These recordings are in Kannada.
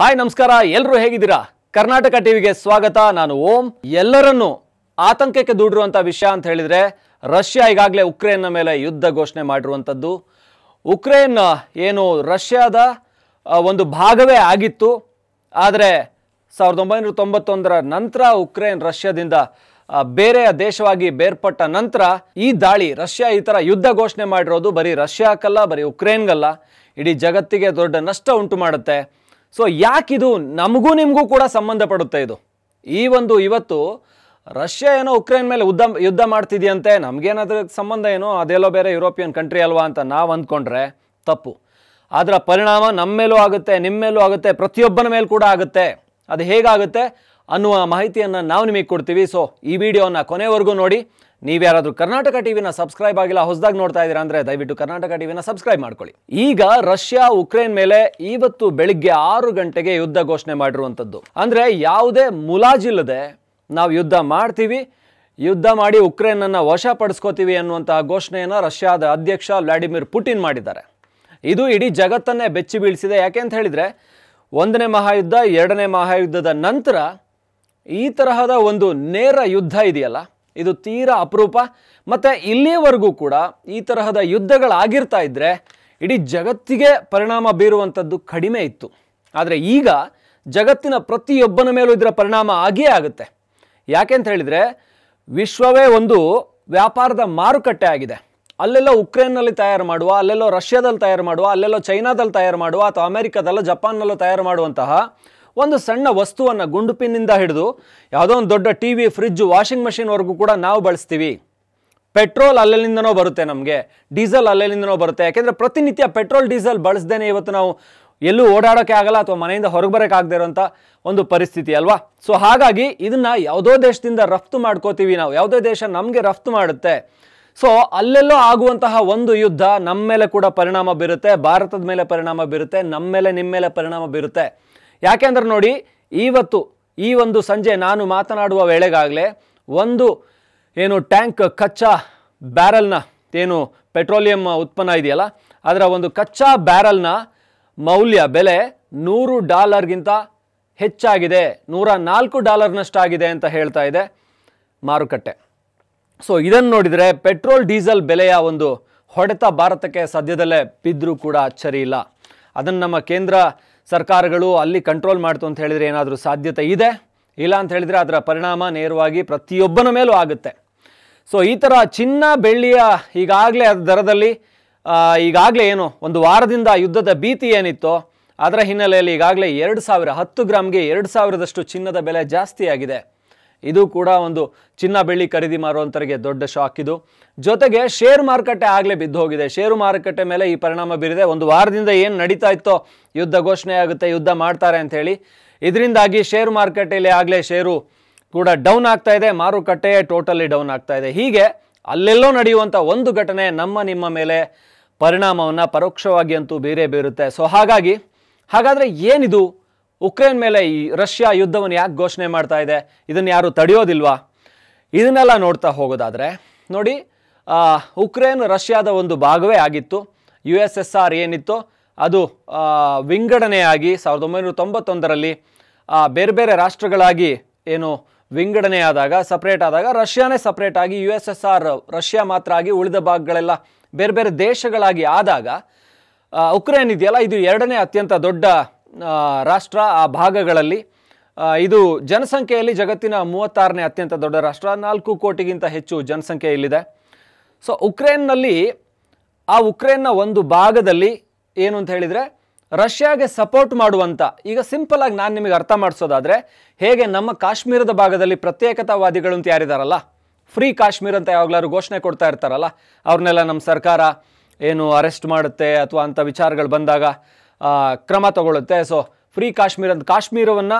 ಹಾಯ್ ನಮಸ್ಕಾರ ಎಲ್ಲರೂ ಹೇಗಿದ್ದೀರಾ ಕರ್ನಾಟಕ ಟಿವಿಗೆ ಸ್ವಾಗತ ನಾನು ಓಂ ಎಲ್ಲರನ್ನು ಆತಂಕಕ್ಕೆ ದೂಡಿರುವಂಥ ವಿಷಯ ಅಂತ ಹೇಳಿದರೆ ರಷ್ಯಾ ಈಗಾಗಲೇ ಉಕ್ರೇನ್ನ ಮೇಲೆ ಯುದ್ಧ ಘೋಷಣೆ ಮಾಡಿರುವಂಥದ್ದು ಉಕ್ರೇನ್ ಏನು ರಷ್ಯಾದ ಒಂದು ಭಾಗವೇ ಆಗಿತ್ತು ಆದರೆ ಸಾವಿರದ ಒಂಬೈನೂರ ತೊಂಬತ್ತೊಂದರ ನಂತರ ಉಕ್ರೇನ್ ರಷ್ಯಾದಿಂದ ಬೇರೆಯ ದೇಶವಾಗಿ ಬೇರ್ಪಟ್ಟ ನಂತರ ಈ ದಾಳಿ ರಷ್ಯಾ ಈ ಥರ ಯುದ್ಧ ಘೋಷಣೆ ಮಾಡಿರೋದು ಬರೀ ರಷ್ಯಾಕ್ಕಲ್ಲ ಬರೀ ಉಕ್ರೇನ್ಗಲ್ಲ ಇಡೀ ಜಗತ್ತಿಗೆ ದೊಡ್ಡ ನಷ್ಟ ಉಂಟು ಮಾಡುತ್ತೆ ಸೊ ಯಾಕಿದು ನಮಗೂ ನಿಮಗೂ ಕೂಡ ಸಂಬಂಧಪಡುತ್ತೆ ಇದು ಈ ಒಂದು ಇವತ್ತು ರಷ್ಯಾ ಏನೋ ಉಕ್ರೇನ್ ಮೇಲೆ ಉದ್ದ ಯುದ್ಧ ಮಾಡ್ತಿದೆಯಂತೆ ನಮಗೇನಾದ್ರೂ ಸಂಬಂಧ ಏನೋ ಅದೆಲ್ಲೋ ಬೇರೆ ಯುರೋಪಿಯನ್ ಕಂಟ್ರಿ ಅಲ್ವಾ ಅಂತ ನಾವು ಅಂದ್ಕೊಂಡ್ರೆ ತಪ್ಪು ಅದರ ಪರಿಣಾಮ ನಮ್ಮ ಮೇಲೂ ಆಗುತ್ತೆ ನಿಮ್ಮ ಮೇಲೂ ಆಗುತ್ತೆ ಪ್ರತಿಯೊಬ್ಬನ ಮೇಲೂ ಕೂಡ ಆಗುತ್ತೆ ಅದು ಹೇಗಾಗುತ್ತೆ ಅನ್ನುವ ಮಾಹಿತಿಯನ್ನು ನಾವು ನಿಮಗೆ ಕೊಡ್ತೀವಿ ಸೊ ಈ ವಿಡಿಯೋನ ಕೊನೆವರೆಗೂ ನೋಡಿ ನೀವ್ಯಾರಾದರೂ ಕರ್ನಾಟಕ ಟಿವಿನ ಸಬ್ಸ್ಕ್ರೈಬ್ ಆಗಿಲ್ಲ ಹೊಸದಾಗಿ ನೋಡ್ತಾ ಇದ್ದೀರಾ ಅಂದರೆ ದಯವಿಟ್ಟು ಕರ್ನಾಟಕ ಟಿವಿನ ಸಬ್ಸ್ಕ್ರೈಬ್ ಮಾಡ್ಕೊಳ್ಳಿ ಈಗ ರಷ್ಯಾ ಉಕ್ರೇನ್ ಮೇಲೆ ಇವತ್ತು ಬೆಳಿಗ್ಗೆ ಆರು ಗಂಟೆಗೆ ಯುದ್ಧ ಘೋಷಣೆ ಮಾಡಿರುವಂಥದ್ದು ಅಂದರೆ ಯಾವುದೇ ಮುಲಾಜಿಲ್ಲದೆ ನಾವು ಯುದ್ಧ ಮಾಡ್ತೀವಿ ಯುದ್ಧ ಮಾಡಿ ಉಕ್ರೇನನ್ನು ವಶಪಡಿಸ್ಕೋತೀವಿ ಅನ್ನುವಂತಹ ಘೋಷಣೆಯನ್ನು ರಷ್ಯಾದ ಅಧ್ಯಕ್ಷ ವ್ಲಾಡಿಮಿರ್ ಪುಟಿನ್ ಮಾಡಿದ್ದಾರೆ ಇದು ಇಡೀ ಜಗತ್ತನ್ನೇ ಬೆಚ್ಚಿ ಬೀಳಿಸಿದೆ ಯಾಕೆ ಅಂತ ಹೇಳಿದರೆ ಒಂದನೇ ಮಹಾಯುದ್ಧ ಎರಡನೇ ಮಹಾಯುದ್ಧದ ನಂತರ ಈ ತರಹದ ಒಂದು ನೇರ ಯುದ್ಧ ಇದೆಯಲ್ಲ ಇದು ತೀರಾ ಅಪರೂಪ ಮತ್ತು ಇಲ್ಲಿಯವರೆಗೂ ಕೂಡ ಈ ತರಹದ ಯುದ್ಧಗಳಾಗಿರ್ತಾ ಇದ್ದರೆ ಇಡೀ ಜಗತ್ತಿಗೆ ಪರಿಣಾಮ ಬೀರುವಂಥದ್ದು ಕಡಿಮೆ ಇತ್ತು ಆದರೆ ಈಗ ಜಗತ್ತಿನ ಪ್ರತಿಯೊಬ್ಬನ ಮೇಲೂ ಇದರ ಪರಿಣಾಮ ಆಗಿಯೇ ಆಗುತ್ತೆ ಯಾಕೆಂತ ಹೇಳಿದರೆ ವಿಶ್ವವೇ ಒಂದು ವ್ಯಾಪಾರದ ಮಾರುಕಟ್ಟೆ ಆಗಿದೆ ಅಲ್ಲೆಲ್ಲ ಉಕ್ರೇನ್ನಲ್ಲಿ ತಯಾರು ಮಾಡುವ ಅಲ್ಲೆಲ್ಲೋ ರಷ್ಯಾದಲ್ಲಿ ತಯಾರು ಮಾಡುವ ಅಲ್ಲೆಲ್ಲೋ ಚೈನಾದಲ್ಲಿ ತಯಾರು ಮಾಡುವ ಅಥವಾ ಅಮೆರಿಕದಲ್ಲೋ ಜಪಾನ್ನಲ್ಲೋ ತಯಾರು ಮಾಡುವಂತಹ ಒಂದು ಸಣ್ಣ ವಸ್ತುವನ್ನು ಗುಂಡು ಹಿಡಿದು ಯಾವುದೋ ಒಂದು ದೊಡ್ಡ ಟಿ ವಿ ಫ್ರಿಜ್ ವಾಷಿಂಗ್ ಮಷಿನ್ವರೆಗೂ ಕೂಡ ನಾವು ಬಳಸ್ತೀವಿ ಪೆಟ್ರೋಲ್ ಅಲ್ಲೆಲ್ಲಿಂದನೋ ಬರುತ್ತೆ ನಮಗೆ ಡೀಸೆಲ್ ಅಲ್ಲೆಲ್ಲಿಂದನೋ ಬರುತ್ತೆ ಯಾಕೆಂದರೆ ಪ್ರತಿನಿತ್ಯ ಪೆಟ್ರೋಲ್ ಡೀಸೆಲ್ ಬಳಸ್ದೇ ಇವತ್ತು ನಾವು ಎಲ್ಲೂ ಓಡಾಡೋಕೆ ಆಗಲ್ಲ ಅಥವಾ ಮನೆಯಿಂದ ಹೊರಗೆ ಬರೋಕ್ಕಾಗದೇ ಇರೋಂಥ ಒಂದು ಪರಿಸ್ಥಿತಿ ಅಲ್ವಾ ಸೊ ಹಾಗಾಗಿ ಇದನ್ನು ಯಾವುದೋ ದೇಶದಿಂದ ರಫ್ತು ಮಾಡ್ಕೋತೀವಿ ನಾವು ಯಾವುದೇ ದೇಶ ನಮಗೆ ರಫ್ತು ಮಾಡುತ್ತೆ ಸೊ ಅಲ್ಲೆಲ್ಲೋ ಆಗುವಂತಹ ಒಂದು ಯುದ್ಧ ನಮ್ಮ ಮೇಲೆ ಕೂಡ ಪರಿಣಾಮ ಬೀರುತ್ತೆ ಭಾರತದ ಮೇಲೆ ಪರಿಣಾಮ ಬೀರುತ್ತೆ ನಮ್ಮ ಮೇಲೆ ನಿಮ್ಮ ಮೇಲೆ ಪರಿಣಾಮ ಬೀರುತ್ತೆ ಯಾಕೆಂದ್ರೆ ನೋಡಿ ಇವತ್ತು ಈ ಒಂದು ಸಂಜೆ ನಾನು ಮಾತನಾಡುವ ವೇಳೆಗಾಗಲೇ ಒಂದು ಏನು ಟ್ಯಾಂಕ್ ಕಚ್ಚಾ ಬ್ಯಾರಲ್ನ ಏನು ಪೆಟ್ರೋಲಿಯಂ ಉತ್ಪನ್ನ ಇದೆಯಲ್ಲ ಅದರ ಒಂದು ಕಚ್ಚಾ ಬ್ಯಾರಲ್ನ ಮೌಲ್ಯ ಬೆಲೆ ನೂರು ಡಾಲರ್ಗಿಂತ ಹೆಚ್ಚಾಗಿದೆ ನೂರ ನಾಲ್ಕು ಡಾಲರ್ನಷ್ಟಾಗಿದೆ ಅಂತ ಹೇಳ್ತಾ ಇದೆ ಮಾರುಕಟ್ಟೆ ಸೊ ಇದನ್ನು ನೋಡಿದರೆ ಪೆಟ್ರೋಲ್ ಡೀಸೆಲ್ ಬೆಲೆಯ ಒಂದು ಹೊಡೆತ ಭಾರತಕ್ಕೆ ಸದ್ಯದಲ್ಲೇ ಬಿದ್ದರೂ ಕೂಡ ಅಚ್ಚರಿ ಇಲ್ಲ ಅದನ್ನು ನಮ್ಮ ಕೇಂದ್ರ ಸರ್ಕಾರಗಳು ಅಲ್ಲಿ ಕಂಟ್ರೋಲ್ ಮಾಡ್ತು ಅಂತ ಹೇಳಿದರೆ ಏನಾದರೂ ಸಾಧ್ಯತೆ ಇದೆ ಇಲ್ಲ ಅಂತ ಹೇಳಿದರೆ ಅದರ ಪರಿಣಾಮ ನೇರವಾಗಿ ಪ್ರತಿಯೊಬ್ಬನ ಮೇಲೂ ಆಗುತ್ತೆ ಸೊ ಈ ಥರ ಚಿನ್ನ ಬೆಳ್ಳಿಯ ಈಗಾಗಲೇ ಅದರ ದರದಲ್ಲಿ ಈಗಾಗಲೇ ಏನು ಒಂದು ವಾರದಿಂದ ಯುದ್ಧದ ಭೀತಿ ಏನಿತ್ತೋ ಅದರ ಹಿನ್ನೆಲೆಯಲ್ಲಿ ಈಗಾಗಲೇ ಎರಡು ಸಾವಿರ ಹತ್ತು ಗ್ರಾಮ್ಗೆ ಎರಡು ಸಾವಿರದಷ್ಟು ಚಿನ್ನದ ಬೆಲೆ ಜಾಸ್ತಿಯಾಗಿದೆ ಇದು ಕೂಡ ಒಂದು ಚಿನ್ನ ಬೆಳ್ಳಿ ಖರೀದಿ ಮಾಡುವಂಥವರಿಗೆ ದೊಡ್ಡ ಶಾಕ್ ಇದು ಜೊತೆಗೆ ಶೇರ್ ಮಾರುಕಟ್ಟೆ ಆಗಲೇ ಬಿದ್ದು ಹೋಗಿದೆ ಷೇರು ಮಾರುಕಟ್ಟೆ ಮೇಲೆ ಈ ಪರಿಣಾಮ ಬೀರಿದೆ ಒಂದು ವಾರದಿಂದ ಏನು ನಡೀತಾ ಇತ್ತೋ ಯುದ್ಧ ಘೋಷಣೆ ಆಗುತ್ತೆ ಯುದ್ಧ ಮಾಡ್ತಾರೆ ಅಂತ ಹೇಳಿ ಇದರಿಂದಾಗಿ ಶೇರು ಮಾರುಕಟ್ಟೆಯಲ್ಲಿ ಆಗಲೇ ಷೇರು ಕೂಡ ಡೌನ್ ಆಗ್ತಾ ಇದೆ ಮಾರುಕಟ್ಟೆಯೇ ಟೋಟಲಿ ಡೌನ್ ಆಗ್ತಾ ಇದೆ ಹೀಗೆ ಅಲ್ಲೆಲ್ಲೋ ನಡೆಯುವಂಥ ಒಂದು ಘಟನೆ ನಮ್ಮ ನಿಮ್ಮ ಮೇಲೆ ಪರಿಣಾಮವನ್ನು ಪರೋಕ್ಷವಾಗಿ ಅಂತೂ ಬೇರೆ ಬೀರುತ್ತೆ ಸೊ ಹಾಗಾಗಿ ಹಾಗಾದರೆ ಏನಿದು ಉಕ್ರೇನ್ ಮೇಲೆ ಈ ರಷ್ಯಾ ಯುದ್ಧವನ್ನು ಯಾಕೆ ಘೋಷಣೆ ಮಾಡ್ತಾ ಇದೆ ಇದನ್ನು ಯಾರು ತಡೆಯೋದಿಲ್ವಾ ಇದನ್ನೆಲ್ಲ ನೋಡ್ತಾ ಹೋಗೋದಾದರೆ ನೋಡಿ ಉಕ್ರೇನ್ ರಷ್ಯಾದ ಒಂದು ಭಾಗವೇ ಆಗಿತ್ತು ಯು ಎಸ್ ಎಸ್ ಆರ್ ಏನಿತ್ತು ಅದು ವಿಂಗಡಣೆಯಾಗಿ ಸಾವಿರದ ಒಂಬೈನೂರ ತೊಂಬತ್ತೊಂದರಲ್ಲಿ ಬೇರೆ ಬೇರೆ ರಾಷ್ಟ್ರಗಳಾಗಿ ಏನು ವಿಂಗಡಣೆ ಆದಾಗ ಸಪ್ರೇಟ್ ಆದಾಗ ರಷ್ಯಾನೇ ಸಪ್ರೇಟ್ ಆಗಿ U S S R Russia ಮಾತ್ರ ಆಗಿ ಉಳಿದ ಭಾಗಗಳೆಲ್ಲ ಬೇರೆ ಬೇರೆ ದೇಶಗಳಾಗಿ ಆದಾಗ ಉಕ್ರೇನ್ ಇದೆಯಲ್ಲ ಇದು ಎರಡನೇ ಅತ್ಯಂತ ದೊಡ್ಡ ರಾಷ್ಟ್ರ ಆ ಭಾಗಗಳಲ್ಲಿ ಇದು ಜನಸಂಖ್ಯೆಯಲ್ಲಿ ಜಗತ್ತಿನ ಮೂವತ್ತಾರನೇ ಅತ್ಯಂತ ದೊಡ್ಡ ರಾಷ್ಟ್ರ ನಾಲ್ಕು ಕೋಟಿಗಿಂತ ಹೆಚ್ಚು ಜನಸಂಖ್ಯೆ ಇಲ್ಲಿದೆ ಸೊ ಉಕ್ರೇನ್ನಲ್ಲಿ ಆ ಉಕ್ರೇನ್ನ ಒಂದು ಭಾಗದಲ್ಲಿ ಏನು ಅಂತ ಹೇಳಿದರೆ ರಷ್ಯಾಗೆ ಸಪೋರ್ಟ್ ಮಾಡುವಂಥ ಈಗ ಸಿಂಪಲ್ ಆಗಿ ನಾನು ನಿಮಗೆ ಅರ್ಥ ಮಾಡಿಸೋದಾದರೆ ಹೇಗೆ ನಮ್ಮ ಕಾಶ್ಮೀರದ ಭಾಗದಲ್ಲಿ ಪ್ರತ್ಯೇಕತಾವಾದಿಗಳು ಅಂತ ಯಾರಿದಾರಲ್ಲ ಫ್ರೀ ಕಾಶ್ಮೀರ ಅಂತ ಯಾವಾಗಲಾರು ಘೋಷಣೆ ಕೊಡ್ತಾ ಇರ್ತಾರಲ್ಲ ಅವ್ರನ್ನೆಲ್ಲ ನಮ್ಮ ಸರ್ಕಾರ ಏನು ಅರೆಸ್ಟ್ ಮಾಡುತ್ತೆ ಅಥವಾ ಅಂಥ ವಿಚಾರಗಳು ಬಂದಾಗ ಕ್ರಮ ತಗೊಳ್ಳುತ್ತೆ ಸೊ ಫ್ರೀ ಕಾಶ್ಮೀರ ಅಂತ ಕಾಶ್ಮೀರವನ್ನು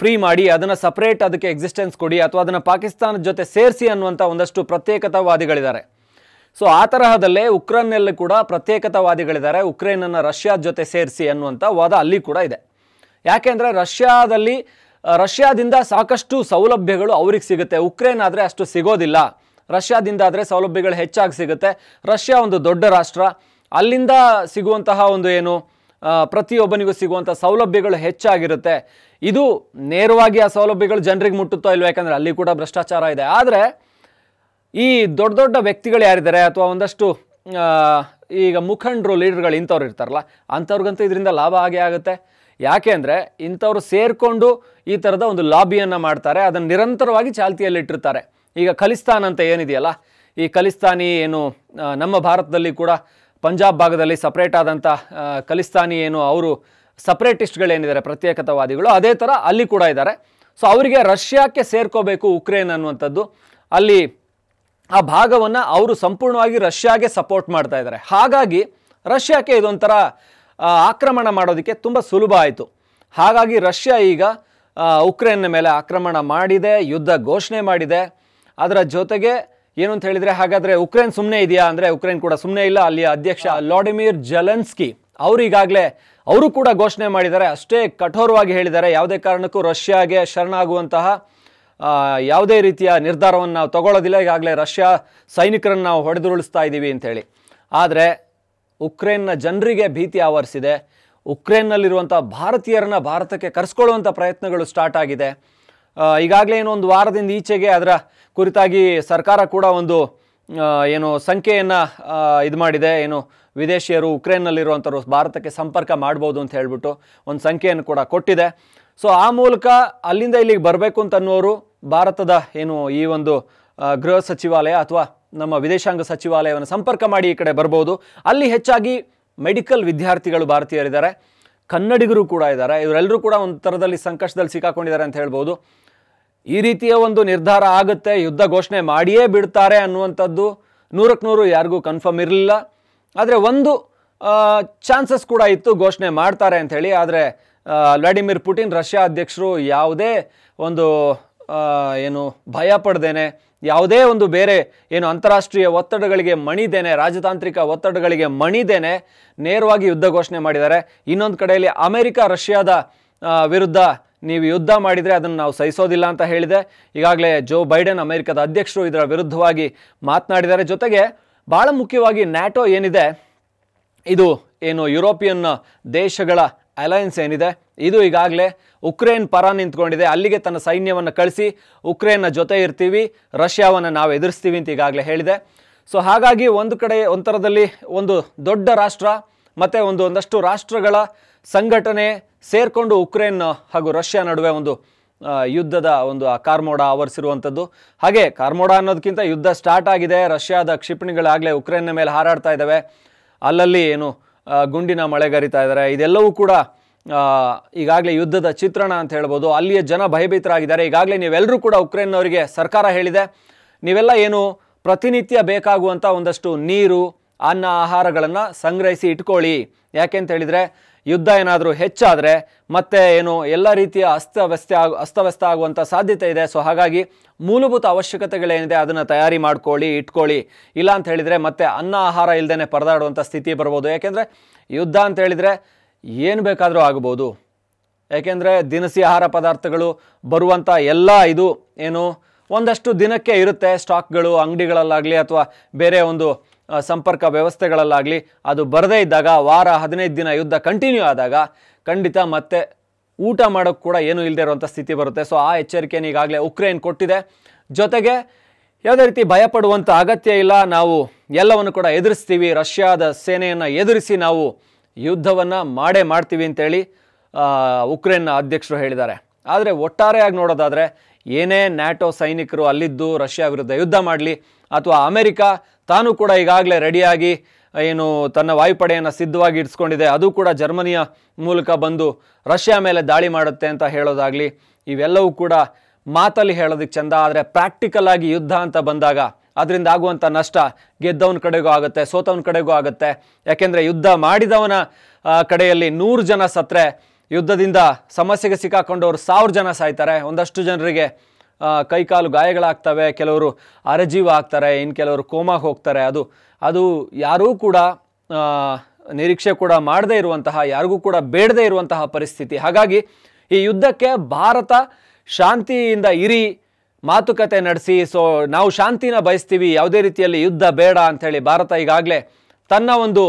ಫ್ರೀ ಮಾಡಿ ಅದನ್ನು ಸಪ್ರೇಟ್ ಅದಕ್ಕೆ ಎಕ್ಸಿಸ್ಟೆನ್ಸ್ ಕೊಡಿ ಅಥವಾ ಅದನ್ನು ಪಾಕಿಸ್ತಾನದ ಜೊತೆ ಸೇರಿಸಿ ಅನ್ನುವಂಥ ಒಂದಷ್ಟು ಪ್ರತ್ಯೇಕತಾವಾದಿಗಳಿದ್ದಾರೆ ಸೊ ಆ ತರಹದಲ್ಲೇ ಉಕ್ರೇನ್ನಲ್ಲೂ ಕೂಡ ಪ್ರತ್ಯೇಕತಾವಾದಿಗಳಿದ್ದಾರೆ ಉಕ್ರೇನನ್ನು ರಷ್ಯಾದ ಜೊತೆ ಸೇರಿಸಿ ಅನ್ನುವಂಥ ವಾದ ಅಲ್ಲಿ ಕೂಡ ಇದೆ ಯಾಕೆಂದರೆ ರಷ್ಯಾದಲ್ಲಿ ರಷ್ಯಾದಿಂದ ಸಾಕಷ್ಟು ಸೌಲಭ್ಯಗಳು ಅವ್ರಿಗೆ ಸಿಗುತ್ತೆ ಉಕ್ರೇನ್ ಆದರೆ ಅಷ್ಟು ಸಿಗೋದಿಲ್ಲ ರಷ್ಯಾದಿಂದ ಆದರೆ ಸೌಲಭ್ಯಗಳು ಹೆಚ್ಚಾಗಿ ಸಿಗುತ್ತೆ ರಷ್ಯಾ ಒಂದು ದೊಡ್ಡ ರಾಷ್ಟ್ರ ಅಲ್ಲಿಂದ ಸಿಗುವಂತಹ ಒಂದು ಏನು ಪ್ರತಿಯೊಬ್ಬನಿಗೂ ಸಿಗುವಂಥ ಸೌಲಭ್ಯಗಳು ಹೆಚ್ಚಾಗಿರುತ್ತೆ ಇದು ನೇರವಾಗಿ ಆ ಸೌಲಭ್ಯಗಳು ಜನರಿಗೆ ಮುಟ್ಟುತ್ತೋ ಇಲ್ವ ಯಾಕಂದರೆ ಅಲ್ಲಿ ಕೂಡ ಭ್ರಷ್ಟಾಚಾರ ಇದೆ ಆದರೆ ಈ ದೊಡ್ಡ ದೊಡ್ಡ ವ್ಯಕ್ತಿಗಳು ಯಾರಿದ್ದಾರೆ ಅಥವಾ ಒಂದಷ್ಟು ಈಗ ಮುಖಂಡರು ಲೀಡರ್ಗಳು ಇಂಥವ್ರು ಇರ್ತಾರಲ್ಲ ಅಂಥವ್ರಿಗಂತೂ ಇದರಿಂದ ಲಾಭ ಆಗೇ ಆಗುತ್ತೆ ಯಾಕೆ ಅಂದರೆ ಇಂಥವ್ರು ಸೇರಿಕೊಂಡು ಈ ಥರದ ಒಂದು ಲಾಬಿಯನ್ನು ಮಾಡ್ತಾರೆ ಅದನ್ನು ನಿರಂತರವಾಗಿ ಚಾಲ್ತಿಯಲ್ಲಿಟ್ಟಿರ್ತಾರೆ ಈಗ ಖಲಿಸ್ತಾನ್ ಅಂತ ಏನಿದೆಯಲ್ಲ ಈ ಖಲಿಸ್ತಾನಿ ಏನು ನಮ್ಮ ಭಾರತದಲ್ಲಿ ಕೂಡ ಪಂಜಾಬ್ ಭಾಗದಲ್ಲಿ ಸಪ್ರೇಟ್ ಆದಂಥ ಖಲಿಸ್ತಾನಿ ಏನು ಅವರು ಸಪ್ರೇಟಿಸ್ಟ್ಗಳೇನಿದ್ದಾರೆ ಪ್ರತ್ಯೇಕತಾವಾದಿಗಳು ಅದೇ ಥರ ಅಲ್ಲಿ ಕೂಡ ಇದ್ದಾರೆ ಸೊ ಅವರಿಗೆ ರಷ್ಯಾಕ್ಕೆ ಸೇರ್ಕೋಬೇಕು ಉಕ್ರೇನ್ ಅನ್ನುವಂಥದ್ದು ಅಲ್ಲಿ ಆ ಭಾಗವನ್ನು ಅವರು ಸಂಪೂರ್ಣವಾಗಿ ರಷ್ಯಾಗೆ ಸಪೋರ್ಟ್ ಮಾಡ್ತಾ ಇದ್ದಾರೆ ಹಾಗಾಗಿ ರಷ್ಯಾಕ್ಕೆ ಇದೊಂಥರ ಆಕ್ರಮಣ ಮಾಡೋದಕ್ಕೆ ತುಂಬ ಸುಲಭ ಆಯಿತು ಹಾಗಾಗಿ ರಷ್ಯಾ ಈಗ ಉಕ್ರೇನ್ನ ಮೇಲೆ ಆಕ್ರಮಣ ಮಾಡಿದೆ ಯುದ್ಧ ಘೋಷಣೆ ಮಾಡಿದೆ ಅದರ ಜೊತೆಗೆ ಏನು ಅಂತ ಹೇಳಿದ್ರೆ ಹಾಗಾದ್ರೆ ಉಕ್ರೇನ್ ಸುಮ್ಮನೆ ಇದೆಯಾ ಅಂದ್ರೆ ಉಕ್ರೇನ್ ಕೂಡ ಸುಮ್ಮನೆ ಇಲ್ಲ ಅಲ್ಲಿ ಅಧ್ಯಕ್ಷ ವ್ಲಾಡಿಮಿರ್ ಜಲನ್ಸ್ಕಿ ಅವರು ಈಗಾಗಲೇ ಅವರು ಕೂಡ ಘೋಷಣೆ ಮಾಡಿದ್ದಾರೆ ಅಷ್ಟೇ ಕಠೋರವಾಗಿ ಹೇಳಿದ್ದಾರೆ ಯಾವುದೇ ಕಾರಣಕ್ಕೂ ರಷ್ಯಾಗೆ ಶರಣಾಗುವಂತಹ ಯಾವುದೇ ರೀತಿಯ ನಿರ್ಧಾರವನ್ನು ನಾವು ತಗೊಳ್ಳೋದಿಲ್ಲ ಈಗಾಗಲೇ ರಷ್ಯಾ ಸೈನಿಕರನ್ನು ನಾವು ಹೊಡೆದುರುಳಿಸ್ತಾ ಇದ್ದೀವಿ ಅಂತೇಳಿ ಆದರೆ ಉಕ್ರೇನ್ನ ಜನರಿಗೆ ಭೀತಿ ಆವರಿಸಿದೆ ಉಕ್ರೇನ್ನಲ್ಲಿರುವಂಥ ಭಾರತೀಯರನ್ನ ಭಾರತಕ್ಕೆ ಕರೆಸ್ಕೊಳ್ಳುವಂಥ ಪ್ರಯತ್ನಗಳು ಸ್ಟಾರ್ಟ್ ಆಗಿದೆ ಈಗಾಗಲೇ ಏನೋ ಒಂದು ವಾರದಿಂದ ಈಚೆಗೆ ಅದರ ಕುರಿತಾಗಿ ಸರ್ಕಾರ ಕೂಡ ಒಂದು ಏನು ಸಂಖ್ಯೆಯನ್ನು ಇದು ಮಾಡಿದೆ ಏನು ವಿದೇಶಿಯರು ಉಕ್ರೇನ್ನಲ್ಲಿರುವಂಥವ್ರು ಭಾರತಕ್ಕೆ ಸಂಪರ್ಕ ಮಾಡ್ಬೋದು ಅಂತ ಹೇಳಿಬಿಟ್ಟು ಒಂದು ಸಂಖ್ಯೆಯನ್ನು ಕೂಡ ಕೊಟ್ಟಿದೆ ಸೊ ಆ ಮೂಲಕ ಅಲ್ಲಿಂದ ಇಲ್ಲಿಗೆ ಬರಬೇಕು ಅಂತನ್ನುವರು ಭಾರತದ ಏನು ಈ ಒಂದು ಗೃಹ ಸಚಿವಾಲಯ ಅಥವಾ ನಮ್ಮ ವಿದೇಶಾಂಗ ಸಚಿವಾಲಯವನ್ನು ಸಂಪರ್ಕ ಮಾಡಿ ಈ ಕಡೆ ಬರ್ಬೋದು ಅಲ್ಲಿ ಹೆಚ್ಚಾಗಿ ಮೆಡಿಕಲ್ ವಿದ್ಯಾರ್ಥಿಗಳು ಭಾರತೀಯರಿದ್ದಾರೆ ಕನ್ನಡಿಗರು ಕೂಡ ಇದ್ದಾರೆ ಇವರೆಲ್ಲರೂ ಕೂಡ ಒಂದು ಥರದಲ್ಲಿ ಸಂಕಷ್ಟದಲ್ಲಿ ಸಿಕ್ಕಾಕೊಂಡಿದ್ದಾರೆ ಅಂತ ಹೇಳ್ಬೋದು ಈ ರೀತಿಯ ಒಂದು ನಿರ್ಧಾರ ಆಗುತ್ತೆ ಯುದ್ಧ ಘೋಷಣೆ ಮಾಡಿಯೇ ಬಿಡ್ತಾರೆ ಅನ್ನುವಂಥದ್ದು ನೂರಕ್ಕೆ ನೂರು ಯಾರಿಗೂ ಕನ್ಫರ್ಮ್ ಇರಲಿಲ್ಲ ಆದರೆ ಒಂದು ಚಾನ್ಸಸ್ ಕೂಡ ಇತ್ತು ಘೋಷಣೆ ಮಾಡ್ತಾರೆ ಅಂಥೇಳಿ ಆದರೆ ವ್ಲಾಡಿಮಿರ್ ಪುಟಿನ್ ರಷ್ಯಾ ಅಧ್ಯಕ್ಷರು ಯಾವುದೇ ಒಂದು ಏನು ಭಯ ಪಡ್ದೇನೆ ಯಾವುದೇ ಒಂದು ಬೇರೆ ಏನು ಅಂತಾರಾಷ್ಟ್ರೀಯ ಒತ್ತಡಗಳಿಗೆ ಮಣಿದೇನೆ ರಾಜತಾಂತ್ರಿಕ ಒತ್ತಡಗಳಿಗೆ ಮಣಿದೇನೆ ನೇರವಾಗಿ ಯುದ್ಧ ಘೋಷಣೆ ಮಾಡಿದ್ದಾರೆ ಇನ್ನೊಂದು ಕಡೆಯಲ್ಲಿ ಅಮೆರಿಕ ರಷ್ಯಾದ ವಿರುದ್ಧ ನೀವು ಯುದ್ಧ ಮಾಡಿದರೆ ಅದನ್ನು ನಾವು ಸಹಿಸೋದಿಲ್ಲ ಅಂತ ಹೇಳಿದೆ ಈಗಾಗಲೇ ಜೋ ಬೈಡನ್ ಅಮೆರಿಕದ ಅಧ್ಯಕ್ಷರು ಇದರ ವಿರುದ್ಧವಾಗಿ ಮಾತನಾಡಿದ್ದಾರೆ ಜೊತೆಗೆ ಭಾಳ ಮುಖ್ಯವಾಗಿ ನ್ಯಾಟೋ ಏನಿದೆ ಇದು ಏನು ಯುರೋಪಿಯನ್ ದೇಶಗಳ ಅಲಯನ್ಸ್ ಏನಿದೆ ಇದು ಈಗಾಗಲೇ ಉಕ್ರೇನ್ ಪರ ನಿಂತ್ಕೊಂಡಿದೆ ಅಲ್ಲಿಗೆ ತನ್ನ ಸೈನ್ಯವನ್ನು ಕಳಿಸಿ ಉಕ್ರೇನ್ನ ಜೊತೆ ಇರ್ತೀವಿ ರಷ್ಯಾವನ್ನು ನಾವು ಎದುರಿಸ್ತೀವಿ ಅಂತ ಈಗಾಗಲೇ ಹೇಳಿದೆ ಸೊ ಹಾಗಾಗಿ ಒಂದು ಕಡೆ ಒಂಥರದಲ್ಲಿ ಒಂದು ದೊಡ್ಡ ರಾಷ್ಟ್ರ ಮತ್ತು ಒಂದು ಒಂದಷ್ಟು ರಾಷ್ಟ್ರಗಳ ಸಂಘಟನೆ ಸೇರಿಕೊಂಡು ಉಕ್ರೇನ್ ಹಾಗೂ ರಷ್ಯಾ ನಡುವೆ ಒಂದು ಯುದ್ಧದ ಒಂದು ಕಾರ್ಮೋಡ ಆವರಿಸಿರುವಂಥದ್ದು ಹಾಗೆ ಕಾರ್ಮೋಡ ಅನ್ನೋದಕ್ಕಿಂತ ಯುದ್ಧ ಸ್ಟಾರ್ಟ್ ಆಗಿದೆ ರಷ್ಯಾದ ಕ್ಷಿಪಣಿಗಳಾಗಲೇ ಉಕ್ರೇನ್ನ ಮೇಲೆ ಹಾರಾಡ್ತಾ ಇದ್ದಾವೆ ಅಲ್ಲಲ್ಲಿ ಏನು ಗುಂಡಿನ ಮಳೆಗರಿತಾ ಇದ್ದಾರೆ ಇದೆಲ್ಲವೂ ಕೂಡ ಈಗಾಗಲೇ ಯುದ್ಧದ ಚಿತ್ರಣ ಅಂತ ಹೇಳ್ಬೋದು ಅಲ್ಲಿಯ ಜನ ಭಯಭೀತರಾಗಿದ್ದಾರೆ ಈಗಾಗಲೇ ನೀವೆಲ್ಲರೂ ಕೂಡ ಉಕ್ರೇನ್ನವರಿಗೆ ಸರ್ಕಾರ ಹೇಳಿದೆ ನೀವೆಲ್ಲ ಏನು ಪ್ರತಿನಿತ್ಯ ಬೇಕಾಗುವಂಥ ಒಂದಷ್ಟು ನೀರು ಅನ್ನ ಆಹಾರಗಳನ್ನು ಸಂಗ್ರಹಿಸಿ ಇಟ್ಕೊಳ್ಳಿ ಯಾಕೆಂತ ಹೇಳಿದರೆ ಯುದ್ಧ ಏನಾದರೂ ಹೆಚ್ಚಾದರೆ ಮತ್ತೆ ಏನು ಎಲ್ಲ ರೀತಿಯ ಅಸ್ತವ್ಯಸ್ತ ಆಗ ಅಸ್ತವ್ಯಸ್ತ ಆಗುವಂಥ ಸಾಧ್ಯತೆ ಇದೆ ಸೊ ಹಾಗಾಗಿ ಮೂಲಭೂತ ಅವಶ್ಯಕತೆಗಳೇನಿದೆ ಅದನ್ನು ತಯಾರಿ ಮಾಡ್ಕೊಳ್ಳಿ ಇಟ್ಕೊಳ್ಳಿ ಇಲ್ಲ ಅಂತ ಹೇಳಿದರೆ ಮತ್ತೆ ಅನ್ನ ಆಹಾರ ಇಲ್ಲದೇ ಪರದಾಡುವಂಥ ಸ್ಥಿತಿ ಬರ್ಬೋದು ಏಕೆಂದರೆ ಯುದ್ಧ ಅಂತ ಹೇಳಿದರೆ ಏನು ಬೇಕಾದರೂ ಆಗ್ಬೋದು ಏಕೆಂದರೆ ದಿನಸಿ ಆಹಾರ ಪದಾರ್ಥಗಳು ಬರುವಂಥ ಎಲ್ಲ ಇದು ಏನು ಒಂದಷ್ಟು ದಿನಕ್ಕೆ ಇರುತ್ತೆ ಸ್ಟಾಕ್ಗಳು ಅಂಗಡಿಗಳಲ್ಲಾಗಲಿ ಅಥವಾ ಬೇರೆ ಒಂದು ಸಂಪರ್ಕ ವ್ಯವಸ್ಥೆಗಳಲ್ಲಾಗಲಿ ಅದು ಬರದೇ ಇದ್ದಾಗ ವಾರ ಹದಿನೈದು ದಿನ ಯುದ್ಧ ಕಂಟಿನ್ಯೂ ಆದಾಗ ಖಂಡಿತ ಮತ್ತೆ ಊಟ ಮಾಡೋಕ್ಕೆ ಕೂಡ ಏನೂ ಇಲ್ಲದೆ ಇರುವಂಥ ಸ್ಥಿತಿ ಬರುತ್ತೆ ಸೊ ಆ ಎಚ್ಚರಿಕೆಯನ್ನು ಈಗಾಗಲೇ ಉಕ್ರೇನ್ ಕೊಟ್ಟಿದೆ ಜೊತೆಗೆ ಯಾವುದೇ ರೀತಿ ಭಯಪಡುವಂಥ ಅಗತ್ಯ ಇಲ್ಲ ನಾವು ಎಲ್ಲವನ್ನು ಕೂಡ ಎದುರಿಸ್ತೀವಿ ರಷ್ಯಾದ ಸೇನೆಯನ್ನು ಎದುರಿಸಿ ನಾವು ಯುದ್ಧವನ್ನು ಮಾಡೇ ಮಾಡ್ತೀವಿ ಅಂತೇಳಿ ಉಕ್ರೇನ್ನ ಅಧ್ಯಕ್ಷರು ಹೇಳಿದ್ದಾರೆ ಆದರೆ ಒಟ್ಟಾರೆಯಾಗಿ ನೋಡೋದಾದರೆ ಏನೇ ನ್ಯಾಟೋ ಸೈನಿಕರು ಅಲ್ಲಿದ್ದು ರಷ್ಯಾ ವಿರುದ್ಧ ಯುದ್ಧ ಮಾಡಲಿ ಅಥವಾ ಅಮೆರಿಕ ತಾನು ಕೂಡ ಈಗಾಗಲೇ ರೆಡಿಯಾಗಿ ಏನು ತನ್ನ ವಾಯುಪಡೆಯನ್ನು ಸಿದ್ಧವಾಗಿ ಇಡ್ಸ್ಕೊಂಡಿದೆ ಅದು ಕೂಡ ಜರ್ಮನಿಯ ಮೂಲಕ ಬಂದು ರಷ್ಯಾ ಮೇಲೆ ದಾಳಿ ಮಾಡುತ್ತೆ ಅಂತ ಹೇಳೋದಾಗಲಿ ಇವೆಲ್ಲವೂ ಕೂಡ ಮಾತಲ್ಲಿ ಹೇಳೋದಕ್ಕೆ ಚಂದ ಆದರೆ ಪ್ರಾಕ್ಟಿಕಲ್ ಆಗಿ ಯುದ್ಧ ಅಂತ ಬಂದಾಗ ಅದರಿಂದ ಆಗುವಂಥ ನಷ್ಟ ಗೆದ್ದವನ ಕಡೆಗೂ ಆಗುತ್ತೆ ಸೋತವನ ಕಡೆಗೂ ಆಗುತ್ತೆ ಯಾಕೆಂದರೆ ಯುದ್ಧ ಮಾಡಿದವನ ಕಡೆಯಲ್ಲಿ ನೂರು ಜನ ಸತ್ರೆ ಯುದ್ಧದಿಂದ ಸಮಸ್ಯೆಗೆ ಸಿಕ್ಕಾಕೊಂಡವ್ರು ಸಾವಿರ ಜನ ಸಾಯ್ತಾರೆ ಒಂದಷ್ಟು ಜನರಿಗೆ ಕೈಕಾಲು ಗಾಯಗಳಾಗ್ತವೆ ಕೆಲವರು ಅರಜೀವ ಆಗ್ತಾರೆ ಇನ್ನು ಕೆಲವರು ಕೋಮಾಗೆ ಹೋಗ್ತಾರೆ ಅದು ಅದು ಯಾರೂ ಕೂಡ ನಿರೀಕ್ಷೆ ಕೂಡ ಮಾಡದೇ ಇರುವಂತಹ ಯಾರಿಗೂ ಕೂಡ ಬೇಡದೇ ಇರುವಂತಹ ಪರಿಸ್ಥಿತಿ ಹಾಗಾಗಿ ಈ ಯುದ್ಧಕ್ಕೆ ಭಾರತ ಶಾಂತಿಯಿಂದ ಇರಿ ಮಾತುಕತೆ ನಡೆಸಿ ಸೊ ನಾವು ಶಾಂತಿನ ಬಯಸ್ತೀವಿ ಯಾವುದೇ ರೀತಿಯಲ್ಲಿ ಯುದ್ಧ ಬೇಡ ಅಂಥೇಳಿ ಭಾರತ ಈಗಾಗಲೇ ತನ್ನ ಒಂದು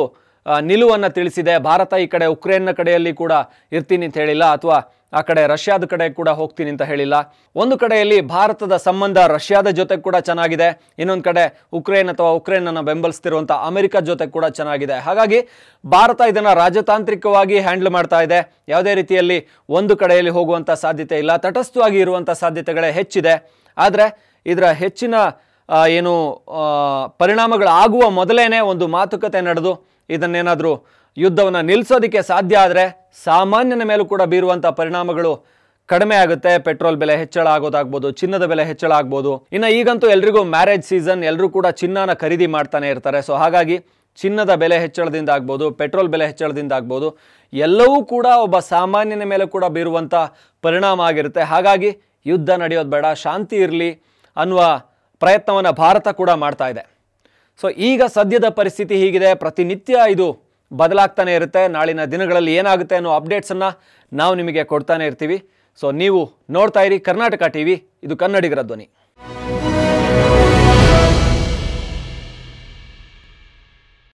ನಿಲುವನ್ನು ತಿಳಿಸಿದೆ ಭಾರತ ಈ ಕಡೆ ಉಕ್ರೇನ್ನ ಕಡೆಯಲ್ಲಿ ಕೂಡ ಇರ್ತೀನಿ ಅಂತ ಹೇಳಿಲ್ಲ ಅಥವಾ ಆ ಕಡೆ ರಷ್ಯಾದ ಕಡೆ ಕೂಡ ಹೋಗ್ತೀನಿ ಅಂತ ಹೇಳಿಲ್ಲ ಒಂದು ಕಡೆಯಲ್ಲಿ ಭಾರತದ ಸಂಬಂಧ ರಷ್ಯಾದ ಜೊತೆ ಕೂಡ ಚೆನ್ನಾಗಿದೆ ಇನ್ನೊಂದು ಕಡೆ ಉಕ್ರೇನ್ ಅಥವಾ ಉಕ್ರೇನನ್ನು ಬೆಂಬಲಿಸ್ತಿರುವಂಥ ಅಮೆರಿಕ ಜೊತೆ ಕೂಡ ಚೆನ್ನಾಗಿದೆ ಹಾಗಾಗಿ ಭಾರತ ಇದನ್ನು ರಾಜತಾಂತ್ರಿಕವಾಗಿ ಹ್ಯಾಂಡಲ್ ಮಾಡ್ತಾ ಇದೆ ಯಾವುದೇ ರೀತಿಯಲ್ಲಿ ಒಂದು ಕಡೆಯಲ್ಲಿ ಹೋಗುವಂಥ ಸಾಧ್ಯತೆ ಇಲ್ಲ ತಟಸ್ಥವಾಗಿ ಇರುವಂಥ ಸಾಧ್ಯತೆಗಳೇ ಹೆಚ್ಚಿದೆ ಆದರೆ ಇದರ ಹೆಚ್ಚಿನ ಏನು ಪರಿಣಾಮಗಳಾಗುವ ಮೊದಲೇನೆ ಒಂದು ಮಾತುಕತೆ ನಡೆದು ಇದನ್ನೇನಾದರೂ ಯುದ್ಧವನ್ನು ನಿಲ್ಲಿಸೋದಕ್ಕೆ ಸಾಧ್ಯ ಆದರೆ ಸಾಮಾನ್ಯನ ಮೇಲೂ ಕೂಡ ಬೀರುವಂಥ ಪರಿಣಾಮಗಳು ಕಡಿಮೆ ಆಗುತ್ತೆ ಪೆಟ್ರೋಲ್ ಬೆಲೆ ಹೆಚ್ಚಳ ಆಗೋದಾಗ್ಬೋದು ಚಿನ್ನದ ಬೆಲೆ ಹೆಚ್ಚಳ ಆಗ್ಬೋದು ಇನ್ನು ಈಗಂತೂ ಎಲ್ರಿಗೂ ಮ್ಯಾರೇಜ್ ಸೀಸನ್ ಎಲ್ಲರೂ ಕೂಡ ಚಿನ್ನನ ಖರೀದಿ ಮಾಡ್ತಾನೆ ಇರ್ತಾರೆ ಸೊ ಹಾಗಾಗಿ ಚಿನ್ನದ ಬೆಲೆ ಹೆಚ್ಚಳದಿಂದ ಆಗ್ಬೋದು ಪೆಟ್ರೋಲ್ ಬೆಲೆ ಹೆಚ್ಚಳದಿಂದ ಆಗ್ಬೋದು ಎಲ್ಲವೂ ಕೂಡ ಒಬ್ಬ ಸಾಮಾನ್ಯನ ಮೇಲೆ ಕೂಡ ಬೀರುವಂಥ ಪರಿಣಾಮ ಆಗಿರುತ್ತೆ ಹಾಗಾಗಿ ಯುದ್ಧ ನಡೆಯೋದು ಬೇಡ ಶಾಂತಿ ಇರಲಿ ಅನ್ನುವ ಪ್ರಯತ್ನವನ್ನು ಭಾರತ ಕೂಡ ಮಾಡ್ತಾ ಇದೆ ಸೊ ಈಗ ಸದ್ಯದ ಪರಿಸ್ಥಿತಿ ಹೀಗಿದೆ ಪ್ರತಿನಿತ್ಯ ಇದು ಬದಲಾಗ್ತಾನೆ ಇರುತ್ತೆ ನಾಳಿನ ದಿನಗಳಲ್ಲಿ ಏನಾಗುತ್ತೆ ಅನ್ನೋ ಅಪ್ಡೇಟ್ಸನ್ನು ನಾವು ನಿಮಗೆ ಕೊಡ್ತಾನೆ ಇರ್ತೀವಿ ಸೊ ನೀವು ನೋಡ್ತಾ ಇರಿ ಕರ್ನಾಟಕ ಟಿ ಇದು ಕನ್ನಡಿಗರ ಧ್ವನಿ